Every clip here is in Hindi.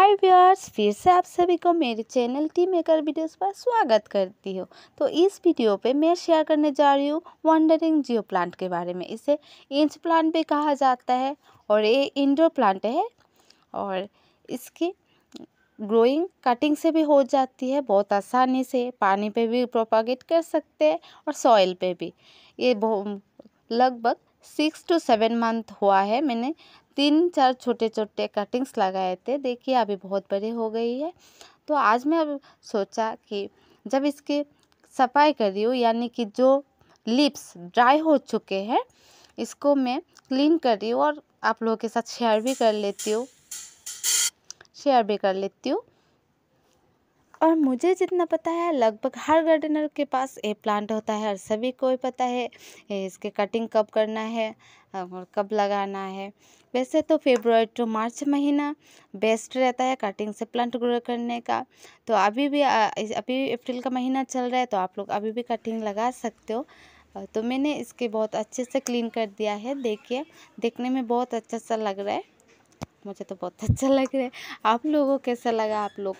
हाय व्यूअर्स फिर से आप सभी को मेरे चैनल टी मेकर वीडियोस पर स्वागत करती हूँ तो इस वीडियो पे मैं शेयर करने जा रही हूँ वंडरिंग जियो प्लांट के बारे में इसे इंच प्लांट भी कहा जाता है और ये इंडोर प्लांट है और इसकी ग्रोइंग कटिंग से भी हो जाती है बहुत आसानी से पानी पे भी प्रोपागेट कर सकते हैं और सॉइल पर भी ये लगभग सिक्स टू सेवन मंथ हुआ है मैंने तीन चार छोटे छोटे कटिंग्स लगाए थे देखिए अभी बहुत बड़े हो गई है तो आज मैं अब सोचा कि जब इसकी सफाई कर रही हूँ यानी कि जो लिप्स ड्राई हो चुके हैं इसको मैं क्लीन कर रही हूँ और आप लोगों के साथ शेयर भी कर लेती हूँ शेयर भी कर लेती हूँ और मुझे जितना पता है लगभग हर गार्डनर के पास ये प्लांट होता है और सभी को पता है इसके कटिंग कब करना है और कब लगाना है वैसे तो फेब्रुआरी टू मार्च महीना बेस्ट रहता है कटिंग से प्लांट ग्रो करने का तो अभी भी अभी अप्रैल का महीना चल रहा है तो आप लोग अभी भी कटिंग लगा सकते हो तो मैंने इसके बहुत अच्छे से क्लीन कर दिया है देखिए देखने में बहुत अच्छा सा लग रहा है मुझे तो बहुत अच्छा लग रहा है आप लोगों को कैसा लगा आप लोग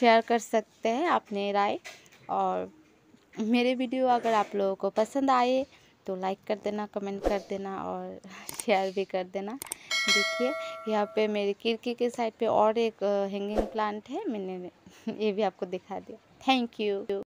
शेयर कर सकते हैं अपने राय और मेरे वीडियो अगर आप लोगों को पसंद आए तो लाइक कर देना कमेंट कर देना और शेयर भी कर देना देखिए यहाँ पे मेरे खिड़की के साइड पे और एक हैंगिंग uh, प्लांट है मैंने ये भी आपको दिखा दिया थैंक यू